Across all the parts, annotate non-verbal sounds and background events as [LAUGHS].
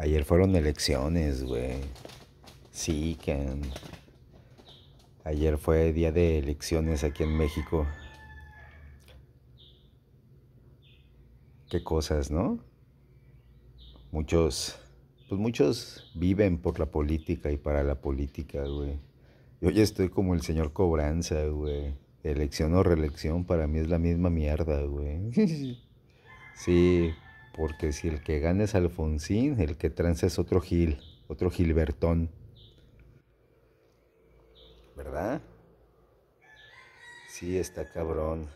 Ayer fueron elecciones, güey. Sí, que... Ayer fue día de elecciones aquí en México. Qué cosas, ¿no? Muchos, pues muchos viven por la política y para la política, güey. Yo ya estoy como el señor Cobranza, güey. Elección o reelección para mí es la misma mierda, güey. [LAUGHS] sí, porque si el que gana es Alfonsín, el que tranza es otro Gil, otro Gilbertón. ¿Verdad? Sí, está cabrón.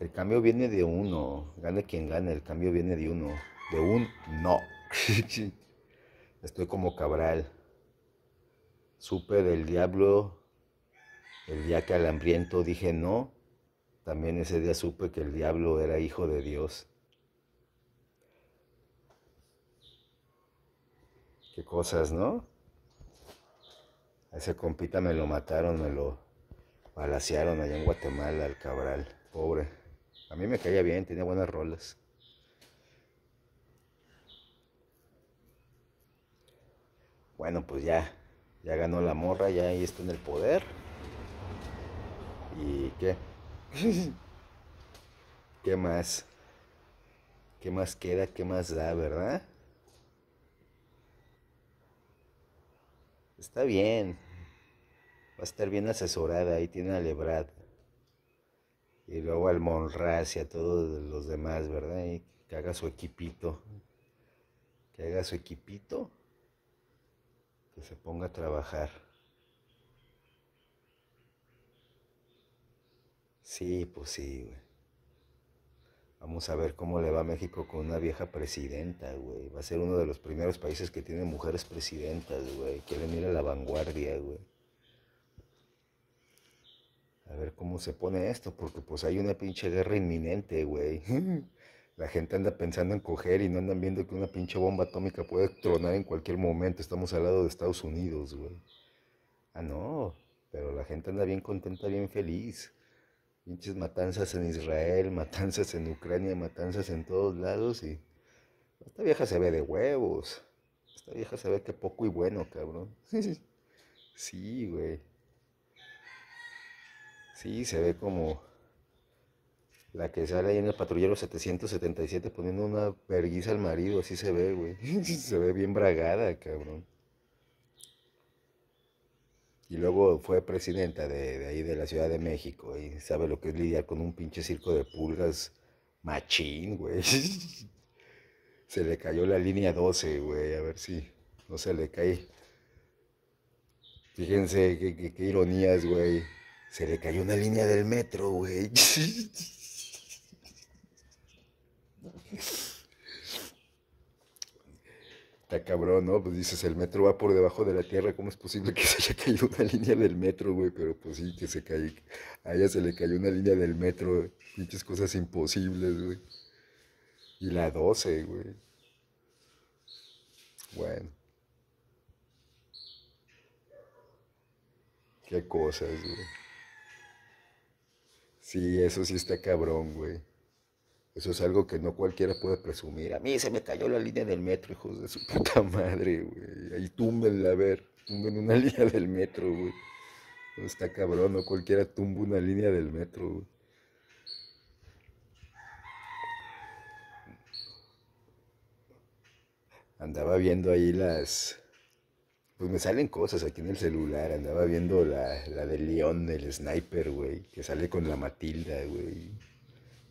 El cambio viene de uno. Gane quien gane, el cambio viene de uno. De un no. [LAUGHS] Estoy como Cabral. Supe del diablo el día que al hambriento dije no. También ese día supe que el diablo era hijo de Dios. Qué cosas, ¿no? ese compita me lo mataron, me lo palaciaron allá en Guatemala, al Cabral, pobre. A mí me caía bien, tenía buenas rolas. Bueno, pues ya, ya ganó la morra, ya ahí está en el poder. ¿Y qué? [LAUGHS] ¿Qué más? ¿Qué más queda? ¿Qué más da, verdad? Está bien. Va a estar bien asesorada. Ahí tiene a Lebrad. Y luego al Monraz y a todos los demás, ¿verdad? que haga su equipito. Que haga su equipito. Que se ponga a trabajar. Sí, pues sí, güey. Vamos a ver cómo le va a México con una vieja presidenta, güey. Va a ser uno de los primeros países que tiene mujeres presidentas, güey. Quieren ir a la vanguardia, güey. A ver cómo se pone esto, porque pues hay una pinche guerra inminente, güey. [LAUGHS] La gente anda pensando en coger y no andan viendo que una pinche bomba atómica puede tronar en cualquier momento. Estamos al lado de Estados Unidos, güey. Ah, no, pero la gente anda bien contenta, bien feliz. Pinches matanzas en Israel, [LAUGHS] matanzas en Ucrania, matanzas en todos lados y esta vieja se ve de huevos. Esta vieja se ve que poco y bueno, cabrón. [LAUGHS] sí, güey. Sí, se ve como la que sale ahí en el patrullero 777 poniendo una verguisa al marido, así se ve, güey. [LAUGHS] se ve bien bragada, cabrón. Y luego fue presidenta de, ahí de la Ciudad de México y sabe lo que es lidiar con un pinche circo de pulgas machín, güey. [LAUGHS] Se le cayó la línea 12, güey, a ver si no se le cae. Fíjense qué ironías, güey. Se le cayó una línea del metro, güey. [LAUGHS] Está cabrón, ¿no? Pues dices, el metro va por debajo de la tierra, ¿cómo es posible que [LAUGHS] se haya caído una línea del metro, güey? Pero pues sí, que se cae a ella se le cayó una línea del metro, Pinches cosas imposibles, güey. Y la 12, güey. Bueno. Qué cosas, güey. Sí, eso sí está cabrón, güey. Eso es algo que no cualquiera puede presumir. A mí se me cayó la línea del metro, hijos de su puta madre, güey. Ahí túmbenla, a ver. Tumben una [LAUGHS] línea del metro, güey. está cabrón, no cualquiera tumba una línea del metro, güey. Andaba viendo ahí las... Pues me salen cosas aquí en el celular. Andaba viendo la, la de León, el sniper, güey. Que sale con la Matilda, güey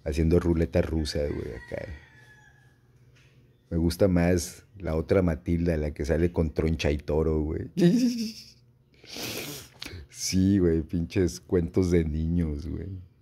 haciendo ruleta rusa, güey, acá. Me gusta más la otra Matilda, la que sale con troncha y toro, güey. [LAUGHS] Sí, güey, pinches cuentos de niños, güey.